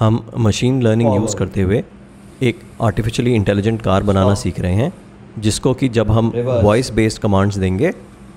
हम machine learning use करते हुए एक आर्टिफिशियली इंटेलिजेंट कार बनाना सीख रहे हैं जिसको कि जब हम वॉइस बेस्ड कमांड्स देंगे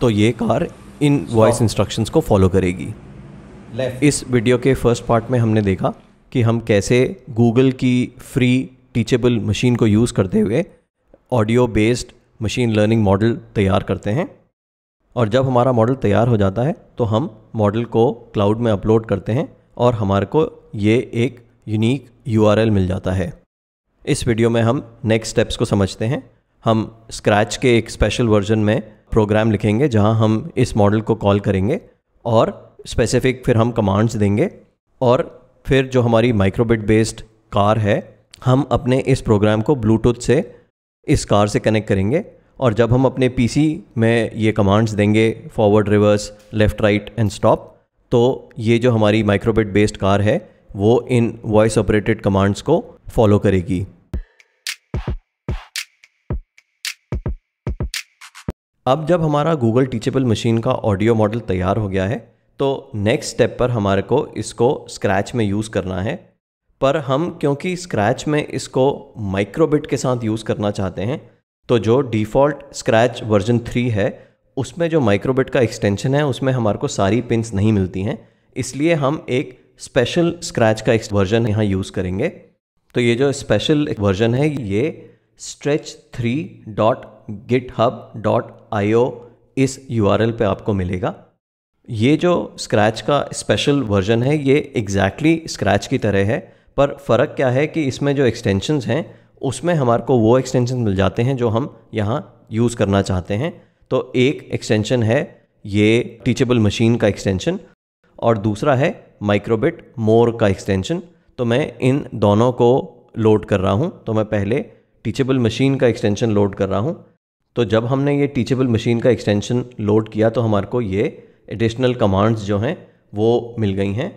तो ये कार इन वॉइस इंस्ट्रक्शंस को फॉलो करेगी इस वीडियो के फर्स्ट पार्ट में हमने देखा कि हम कैसे गूगल की फ्री टीचेबल मशीन को यूज़ करते हुए audio based machine learning model तैयार करते हैं और जब हमारा मॉडल तैयार हो जाता है तो हम मॉडल को क्लाउड में अपलोड करते हैं और हमारे को ये एक यूनिक यू मिल जाता है इस वीडियो में हम नेक्स्ट स्टेप्स को समझते हैं हम स्क्रैच के एक स्पेशल वर्जन में प्रोग्राम लिखेंगे जहां हम इस मॉडल को कॉल करेंगे और स्पेसिफिक फिर हम कमांड्स देंगे और फिर जो हमारी माइक्रोबिट बेस्ड कार है हम अपने इस प्रोग्राम को ब्लूटूथ से इस कार से कनेक्ट करेंगे और जब हम अपने पीसी में ये कमांड्स देंगे forward reverse left right and stop तो ये जो हमारी माइक्रोबिट बेस्ड कार है वो इन वॉइस ऑपरेटेड कमांड्स को फॉलो करेगी अब जब हमारा गूगल टीचेबल मशीन का ऑडियो मॉडल तैयार हो गया है तो नेक्स्ट स्टेप पर हमारे को इसको स्क्रैच में यूज़ करना है पर हम क्योंकि स्क्रैच में इसको माइक्रोबिट के साथ यूज़ करना चाहते हैं तो जो डिफ़ॉल्ट स्क्रैच वर्जन थ्री है उसमें जो माइक्रोबिट का एक्सटेंशन है उसमें हमारे को सारी पिंस नहीं मिलती हैं इसलिए हम एक स्पेशल स्क्रैच का एक वर्जन यहाँ यूज़ करेंगे तो ये जो स्पेशल वर्जन है ये stretch three dot GitHub dot I O इस यू आर एल पर आपको मिलेगा ये जो स्क्रैच का स्पेशल वर्जन है ये एग्जैक्टली exactly स्क्रैच की तरह है पर फ़र्क क्या है कि इसमें जो एक्सटेंशंस हैं उसमें हमारे को वो एक्सटेंशन मिल जाते हैं जो हम यहाँ यूज़ करना चाहते हैं तो एक एक्सटेंशन है ये टीचेबल मशीन का एक्सटेंशन और दूसरा है माइक्रोबिट मोर का एक्सटेंशन तो मैं इन दोनों को लोड कर रहा हूँ तो मैं पहले टीचेबल मशीन का एक्सटेंशन लोड कर रहा हूँ तो जब हमने ये टीचेबल मशीन का एक्सटेंशन लोड किया तो हमारे को ये एडिशनल कमांड्स जो हैं वो मिल गई हैं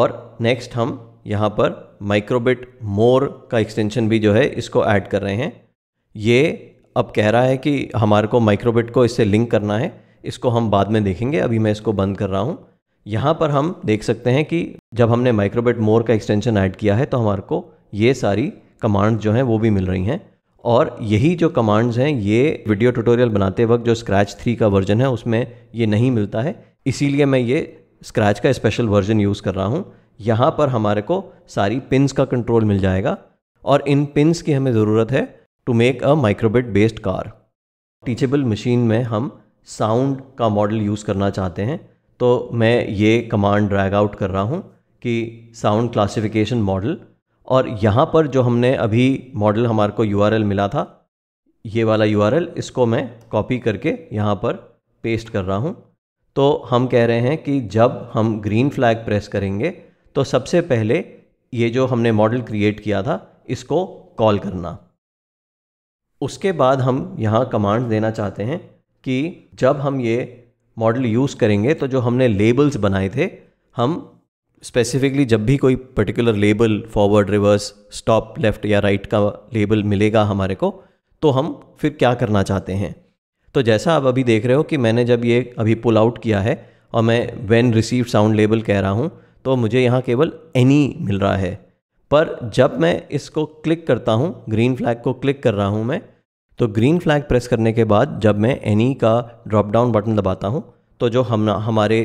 और नेक्स्ट हम यहाँ पर माइक्रोबिट मोर का एक्सटेंशन भी जो है इसको ऐड कर रहे हैं ये अब कह रहा है कि हमारे को माइक्रोबिट को इससे लिंक करना है इसको हम बाद में देखेंगे अभी मैं इसको बंद कर रहा हूँ यहाँ पर हम देख सकते हैं कि जब हमने माइक्रोबेट मोर का एक्सटेंशन ऐड किया है तो हमारे को ये सारी कमांड जो हैं वो भी मिल रही हैं और यही जो कमांड्स हैं ये वीडियो ट्यूटोरियल बनाते वक्त जो स्क्रैच थ्री का वर्जन है उसमें ये नहीं मिलता है इसीलिए मैं ये स्क्रैच का स्पेशल वर्जन यूज़ कर रहा हूँ यहाँ पर हमारे को सारी पिन्स का कंट्रोल मिल जाएगा और इन पिन्स की हमें ज़रूरत है to make a microbit based car teachable machine में हम साउंड का मॉडल यूज़ करना चाहते हैं तो मैं ये कमांड ड्रैग आउट कर रहा हूँ कि साउंड क्लासिफिकेशन मॉडल और यहाँ पर जो हमने अभी मॉडल हमारे को यू मिला था ये वाला यू इसको मैं कॉपी करके यहाँ पर पेस्ट कर रहा हूँ तो हम कह रहे हैं कि जब हम ग्रीन फ्लैग प्रेस करेंगे तो सबसे पहले ये जो हमने मॉडल क्रिएट किया था इसको कॉल करना उसके बाद हम यहाँ कमांड देना चाहते हैं कि जब हम ये मॉडल यूज़ करेंगे तो जो हमने लेबल्स बनाए थे हम स्पेसिफिकली जब भी कोई particular label forward reverse stop left या राइट का लेबल मिलेगा हमारे को तो हम फिर क्या करना चाहते हैं तो जैसा आप अभी देख रहे हो कि मैंने जब ये अभी पुल आउट किया है और मैं वेन रिसीव साउंड लेबल कह रहा हूँ तो मुझे यहाँ केवल एनी मिल रहा है पर जब मैं इसको क्लिक करता हूँ ग्रीन फ्लैग को क्लिक कर रहा हूँ मैं तो ग्रीन फ्लैग प्रेस करने के बाद जब मैं एनी का ड्रॉप डाउन बटन दबाता हूँ तो जो हम हमारे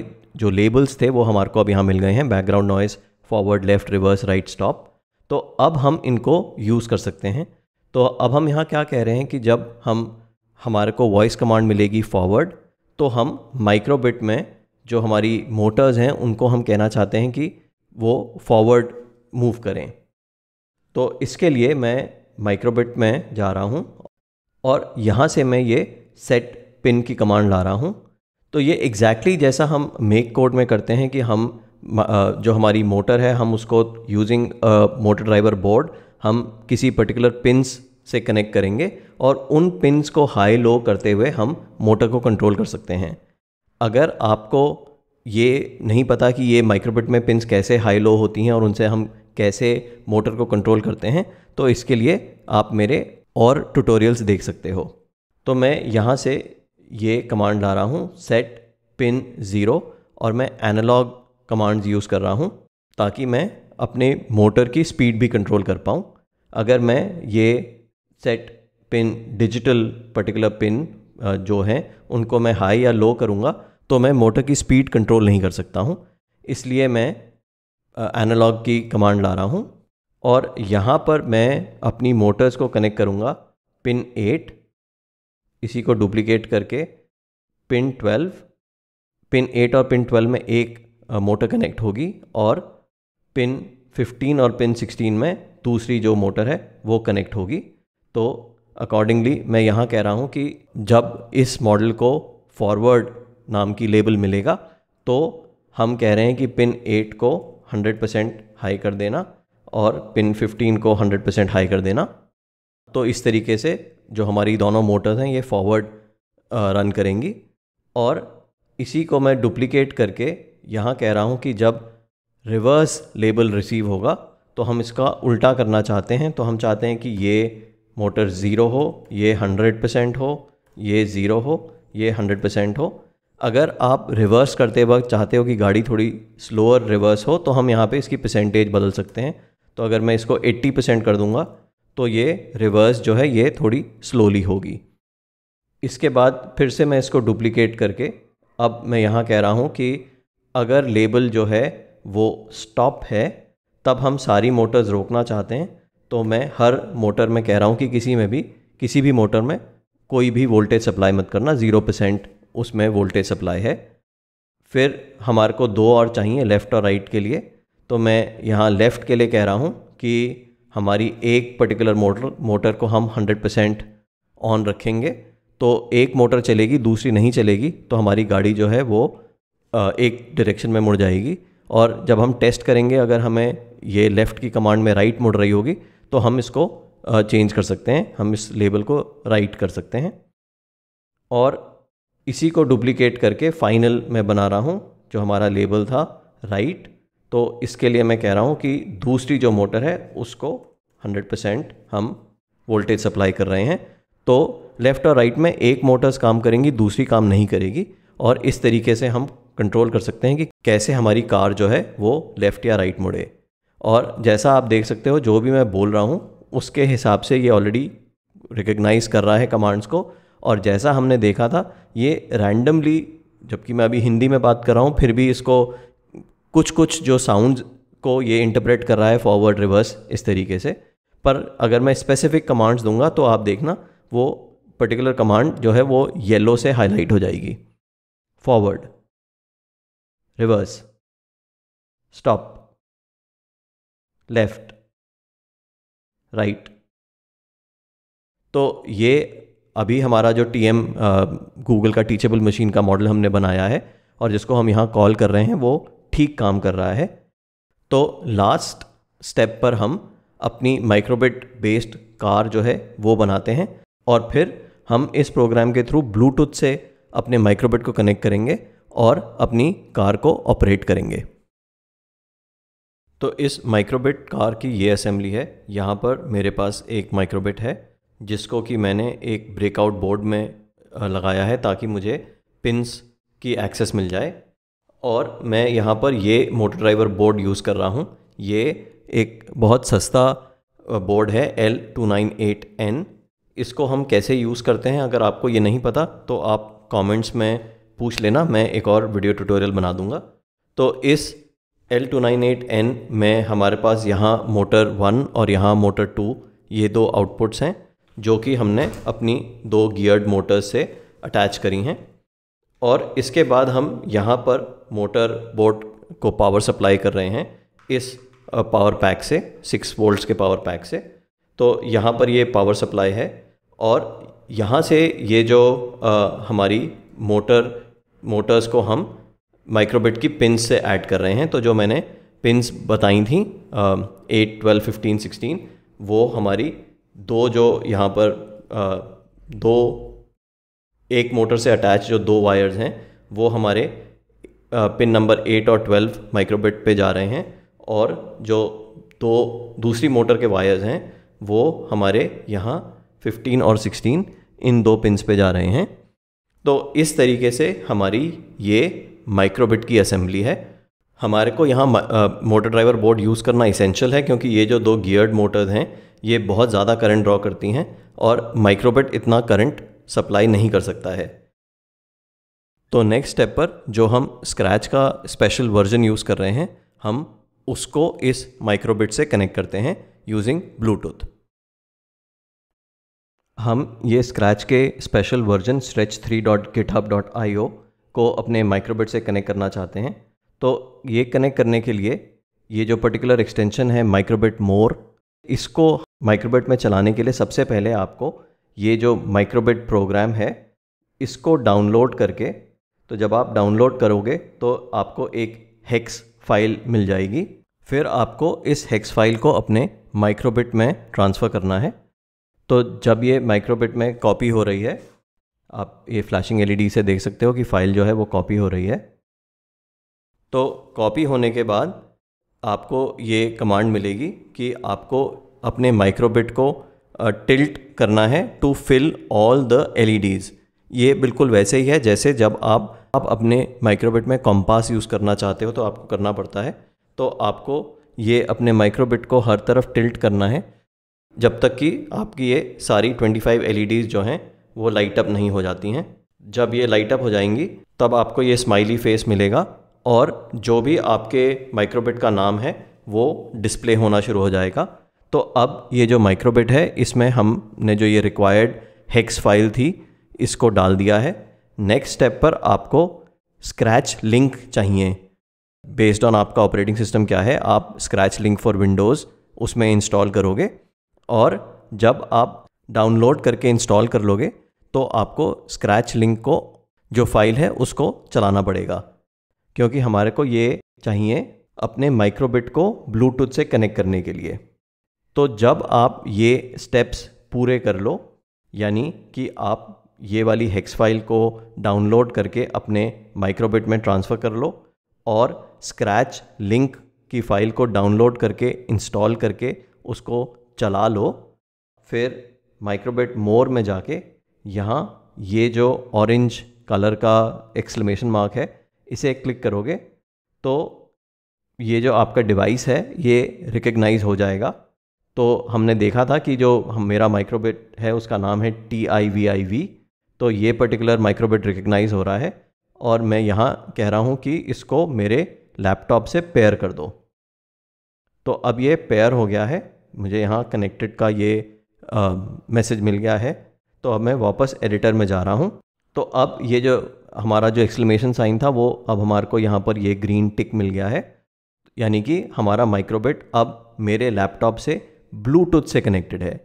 जो लेबल्स थे वो हमारे को अब यहाँ मिल गए हैं background noise forward left reverse right stop तो अब हम इनको यूज़ कर सकते हैं तो अब हम यहाँ क्या कह रहे हैं कि जब हम हमारे को वॉइस कमांड मिलेगी फॉरवर्ड तो हम माइक्रोबिट में जो हमारी मोटर्स हैं उनको हम कहना चाहते हैं कि वो फॉरवर्ड मूव करें तो इसके लिए मैं माइक्रोबिट में जा रहा हूँ और यहाँ से मैं ये सेट पिन की कमांड ला रहा हूँ तो ये एग्जैक्टली exactly जैसा हम मेक कोड में करते हैं कि हम जो हमारी मोटर है हम उसको यूजिंग मोटर ड्राइवर बोर्ड हम किसी पर्टिकुलर पिनस से कनेक्ट करेंगे और उन पिनस को हाई लो करते हुए हम मोटर को कंट्रोल कर सकते हैं अगर आपको ये नहीं पता कि ये माइक्रोबिट में पिनस कैसे हाई लो होती हैं और उनसे हम कैसे मोटर को कंट्रोल करते हैं तो इसके लिए आप मेरे और ट्यूटोरियल्स देख सकते हो तो मैं यहाँ से ये कमांड ला रहा हूँ सेट पिन ज़ीरो और मैं एनालॉग कमांड्स यूज़ कर रहा हूँ ताकि मैं अपने मोटर की स्पीड भी कंट्रोल कर पाऊँ अगर मैं ये set pin digital particular pin जो हैं उनको मैं हाई या लो करूँगा तो मैं मोटर की स्पीड कंट्रोल नहीं कर सकता हूँ इसलिए मैं एनालॉग की कमांड ला रहा हूँ और यहाँ पर मैं अपनी मोटर्स को कनेक्ट करूँगा पिन एट इसी को डुप्लीकेट करके पिन ट्वेल्व पिन एट और पिन ट्वेल्व में एक मोटर कनेक्ट होगी और पिन फिफ्टीन और पिन सिक्सटीन में दूसरी जो मोटर है वो कनेक्ट होगी तो अकॉर्डिंगली मैं यहाँ कह रहा हूँ कि जब इस मॉडल को फॉरवर्ड नाम की लेबल मिलेगा तो हम कह रहे हैं कि पिन एट को 100% हाई कर देना और पिन 15 को 100 परसेंट हाई कर देना तो इस तरीके से जो हमारी दोनों मोटर्स हैं ये फॉरवर्ड रन करेंगी और इसी को मैं डुप्लीकेट करके यहाँ कह रहा हूँ कि जब रिवर्स लेबल रिसीव होगा तो हम इसका उल्टा करना चाहते हैं तो हम चाहते हैं कि ये मोटर ज़ीरो हो ये हंड्रेड परसेंट हो ये ज़ीरो हो ये हंड्रेड परसेंट हो अगर आप रिवर्स करते वक्त चाहते हो कि गाड़ी थोड़ी स्लोअर रिवर्स हो तो हम यहाँ पे इसकी परसेंटेज बदल सकते हैं तो अगर मैं इसको 80 परसेंट कर दूंगा तो ये रिवर्स जो है ये थोड़ी स्लोली होगी इसके बाद फिर से मैं इसको डुप्लिकेट करके अब मैं यहाँ कह रहा हूँ कि अगर लेबल जो है वो स्टॉप है तब हम सारी मोटर्स रोकना चाहते हैं तो मैं हर मोटर में कह रहा हूँ कि किसी में भी किसी भी मोटर में कोई भी वोल्टेज सप्लाई मत करना ज़ीरो परसेंट उसमें वोल्टेज सप्लाई है फिर हमारे को दो और चाहिए लेफ़्ट और राइट के लिए तो मैं यहाँ लेफ़्ट के लिए कह रहा हूँ कि हमारी एक पर्टिकुलर मोटर मोटर को हम 100 परसेंट ऑन रखेंगे तो एक मोटर चलेगी दूसरी नहीं चलेगी तो हमारी गाड़ी जो है वो एक डायरेक्शन में मुड़ जाएगी और जब हम टेस्ट करेंगे अगर हमें ये लेफ़्ट की कमांड में राइट मुड़ रही होगी तो हम इसको चेंज कर सकते हैं हम इस लेबल को राइट कर सकते हैं और इसी को डुप्लीकेट करके फाइनल मैं बना रहा हूँ जो हमारा लेबल था राइट तो इसके लिए मैं कह रहा हूँ कि दूसरी जो मोटर है उसको 100% हम वोल्टेज सप्लाई कर रहे हैं तो लेफ़्ट और राइट में एक मोटर्स काम करेंगी दूसरी काम नहीं करेगी और इस तरीके से हम कंट्रोल कर सकते हैं कि कैसे हमारी कार जो है वो लेफ़्ट या राइट मुड़े और जैसा आप देख सकते हो जो भी मैं बोल रहा हूँ उसके हिसाब से ये ऑलरेडी रिकग्नाइज कर रहा है कमांड्स को और जैसा हमने देखा था ये रैंडमली जबकि मैं अभी हिंदी में बात कर रहा हूँ फिर भी इसको कुछ कुछ जो साउंड को ये इंटरप्रेट कर रहा है फॉरवर्ड रिवर्स इस तरीके से पर अगर मैं स्पेसिफिक कमांड्स दूंगा तो आप देखना वो पर्टिकुलर कमांड जो है वो येलो से हाईलाइट हो जाएगी forward reverse stop left right तो ये अभी हमारा जो टी एम गूगल का टीचेबल मशीन का मॉडल हमने बनाया है और जिसको हम यहाँ कॉल कर रहे हैं वो ठीक काम कर रहा है तो लास्ट स्टेप पर हम अपनी माइक्रोबिट बेस्ड कार जो है वो बनाते हैं और फिर हम इस प्रोग्राम के थ्रू ब्लूटूथ से अपने माइक्रोबिट को कनेक्ट करेंगे और अपनी कार को ऑपरेट करेंगे तो इस माइक्रोबिट कार की ये असेंबली है यहाँ पर मेरे पास एक माइक्रोबिट है जिसको कि मैंने एक ब्रेकआउट बोर्ड में लगाया है ताकि मुझे पिंस की एक्सेस मिल जाए और मैं यहाँ पर ये मोटर ड्राइवर बोर्ड यूज़ कर रहा हूँ ये एक बहुत सस्ता बोर्ड है L two nine eight N इसको हम कैसे यूज़ करते हैं अगर आपको ये नहीं पता तो आप कमेंट्स में पूछ लेना मैं एक और वीडियो ट्यूटोरियल बना दूँगा तो इस L two nine eight N में हमारे पास यहाँ मोटर वन और यहाँ मोटर टू ये दो आउटपुट्स हैं जो कि हमने अपनी दो गियर्ड मोटर्स से अटैच करी हैं और इसके बाद हम यहाँ पर मोटर बोट को पावर सप्लाई कर रहे हैं इस पावर पैक से सिक्स वोल्ट्स के पावर पैक से तो यहाँ पर ये पावर सप्लाई है और यहाँ से ये जो आ, हमारी मोटर मोटर्स को हम माइक्रोबिट की पिंस से ऐड कर रहे हैं तो जो मैंने पिंस बताई थी एट ट्वेल्व फिफ्टीन सिक्सटीन वो हमारी दो जो यहाँ पर आ, दो एक मोटर से अटैच जो दो वायर्स हैं वो हमारे पिन नंबर एट और ट्वेल्व माइक्रोबिट पे जा रहे हैं और जो दो दूसरी मोटर के वायर्स हैं वो हमारे यहाँ फिफ्टीन और सिक्सटीन इन दो पिन्स पे जा रहे हैं तो इस तरीके से हमारी ये माइक्रोबिट की असेंबली है हमारे को यहाँ मोटर ड्राइवर बोर्ड यूज़ करना इसेंशियल है क्योंकि ये जो दो गियर्ड मोटर्स हैं ये बहुत ज़्यादा करंट ड्रॉ करती हैं और माइक्रोबिट इतना करंट सप्लाई नहीं कर सकता है तो नेक्स्ट स्टेप पर जो हम स्क्रैच का स्पेशल वर्जन यूज़ कर रहे हैं हम उसको इस माइक्रोबिट से कनेक्ट करते हैं यूजिंग ब्लूटूथ हम ये स्क्रैच के special version stretch three dot hub dot I O को अपने माइक्रोबिट से कनेक्ट करना चाहते हैं तो ये कनेक्ट करने के लिए ये जो पर्टिकुलर एक्सटेंशन है माइक्रोबिट मोर इसको माइक्रोबिट में चलाने के लिए सबसे पहले आपको ये जो माइक्रोबिट प्रोग्राम है इसको डाउनलोड करके तो जब आप डाउनलोड करोगे तो आपको एक हेक्स फाइल मिल जाएगी फिर आपको इस हेक्स फाइल को अपने माइक्रोबिट में ट्रांसफ़र करना है तो जब ये माइक्रोबिट में कॉपी हो रही है आप ये फ्लैशिंग एलईडी e से देख सकते हो कि फ़ाइल जो है वो कॉपी हो रही है तो कॉपी होने के बाद आपको ये कमांड मिलेगी कि आपको अपने माइक्रोबिट को टिल्ट uh, करना है to fill all the L ये बिल्कुल वैसे ही है जैसे जब आप आप अपने माइक्रोबिट में कॉम्पास यूज़ करना चाहते हो तो आपको करना पड़ता है तो आपको ये अपने माइक्रोबिट को हर तरफ टिल्ट करना है जब तक कि आपकी ये सारी 25 एल e जो हैं वो लाइट अप नहीं हो जाती हैं जब ये लाइट अप हो जाएंगी तब आपको ये स्माइली फेस मिलेगा और जो भी आपके माइक्रोबिट का नाम है वो डिस्प्ले होना शुरू हो जाएगा तो अब ये जो माइक्रोबिट है इसमें हमने जो ये रिक्वायर्ड हेक्स फाइल थी इसको डाल दिया है नेक्स्ट स्टेप पर आपको स्क्रैच लिंक चाहिए बेस्ड ऑन आपका ऑपरेटिंग सिस्टम क्या है आप स्क्रैच लिंक फॉर विंडोज़ उसमें इंस्टॉल करोगे और जब आप डाउनलोड करके इंस्टॉल कर लोगे तो आपको स्क्रैच लिंक को जो फाइल है उसको चलाना पड़ेगा क्योंकि हमारे को ये चाहिए अपने माइक्रोबिट को ब्लूटूथ से कनेक्ट करने के लिए तो जब आप ये स्टेप्स पूरे कर लो यानी कि आप ये वाली हेक्स फाइल को डाउनलोड करके अपने माइक्रोबिट में ट्रांसफ़र कर लो और स्क्रैच लिंक की फ़ाइल को डाउनलोड करके इंस्टॉल करके उसको चला लो फिर माइक्रोबिट मोर में जाके यहाँ ये जो ऑरेंज कलर का एक्सलमेशन मार्क है इसे क्लिक करोगे तो ये जो आपका डिवाइस है ये रिकग्नाइज हो जाएगा तो हमने देखा था कि जो हम मेरा माइक्रोबिट है उसका नाम है T I V I V तो ये पर्टिकुलर माइक्रोबिट रिकग्नाइज हो रहा है और मैं यहाँ कह रहा हूँ कि इसको मेरे लैपटॉप से पेयर कर दो तो अब ये पेयर हो गया है मुझे यहाँ कनेक्टेड का ये मैसेज मिल गया है तो अब मैं वापस एडिटर में जा रहा हूँ तो अब ये जो हमारा जो एक्सक्लेमेशन साइन था वो अब हमारे को यहाँ पर ये ग्रीन टिक मिल गया है यानी कि हमारा माइक्रोबिट अब मेरे लैपटॉप से ब्लूटूथ से कनेक्टेड है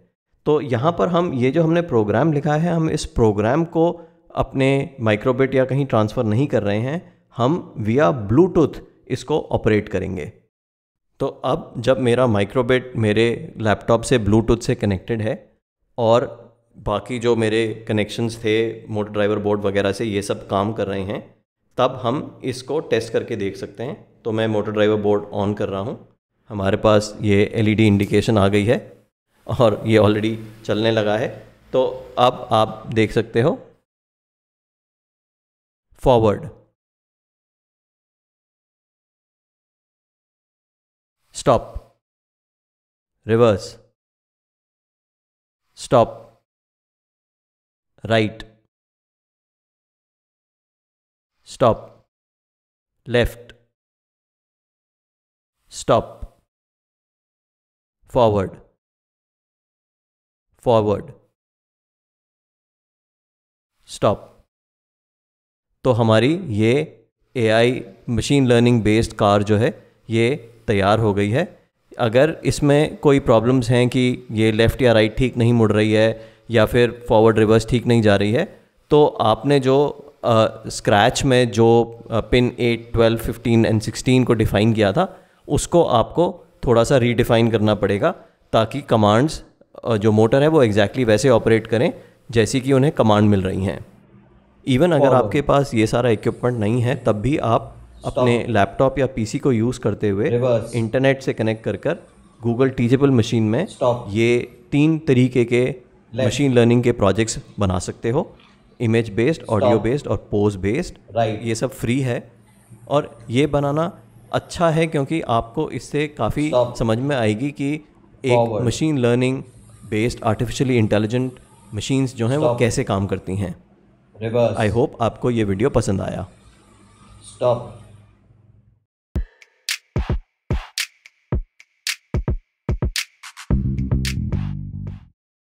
तो यहाँ पर हम ये जो हमने प्रोग्राम लिखा है हम इस प्रोग्राम को अपने माइक्रोबिट या कहीं ट्रांसफ़र नहीं कर रहे हैं हम विया ब्लूटूथ इसको ऑपरेट करेंगे तो अब जब मेरा माइक्रोबिट मेरे लैपटॉप से ब्लूटूथ से कनेक्टेड है और बाकी जो मेरे कनेक्शंस थे मोटर ड्राइवर बोर्ड वगैरह से ये सब काम कर रहे हैं तब हम इसको टेस्ट करके देख सकते हैं तो मैं मोटर ड्राइवर बोर्ड ऑन कर रहा हूँ हमारे पास ये एलईडी इंडिकेशन e आ गई है और ये ऑलरेडी चलने लगा है तो अब आप देख सकते हो forward stop reverse stop right stop left stop forward forward stop तो हमारी ये A I machine learning based car जो है ये तैयार हो गई है अगर इसमें कोई प्रॉब्लम्स हैं कि ये लेफ़्ट या राइट ठीक नहीं मुड़ रही है या फिर फॉरवर्ड रिवर्स ठीक नहीं जा रही है तो आपने जो स्क्रैच में जो pin eight twelve fifteen and sixteen को डिफ़ाइन किया था उसको आपको थोड़ा सा रीडिफाइन करना पड़ेगा ताकि कमांड्स जो मोटर है वो एग्जैक्टली exactly वैसे ऑपरेट करें जैसी कि उन्हें कमांड मिल रही हैं इवन अगर आपके पास ये सारा इक्विपमेंट नहीं है तब भी आप अपने लैपटॉप या पीसी को यूज़ करते हुए इंटरनेट से कनेक्ट कर कर गूगल टीजेबल मशीन में ये तीन तरीके के मशीन लर्निंग के प्रोजेक्ट्स बना सकते हो इमेज बेस्ड ऑडियो बेस्ड और पोज बेस्ड ये सब फ्री है और ये बनाना अच्छा है क्योंकि आपको इससे काफ़ी समझ में आएगी कि एक machine learning based artificially intelligent machines जो हैं वो कैसे काम करती हैं आई होप आपको ये वीडियो पसंद आया स्टॉप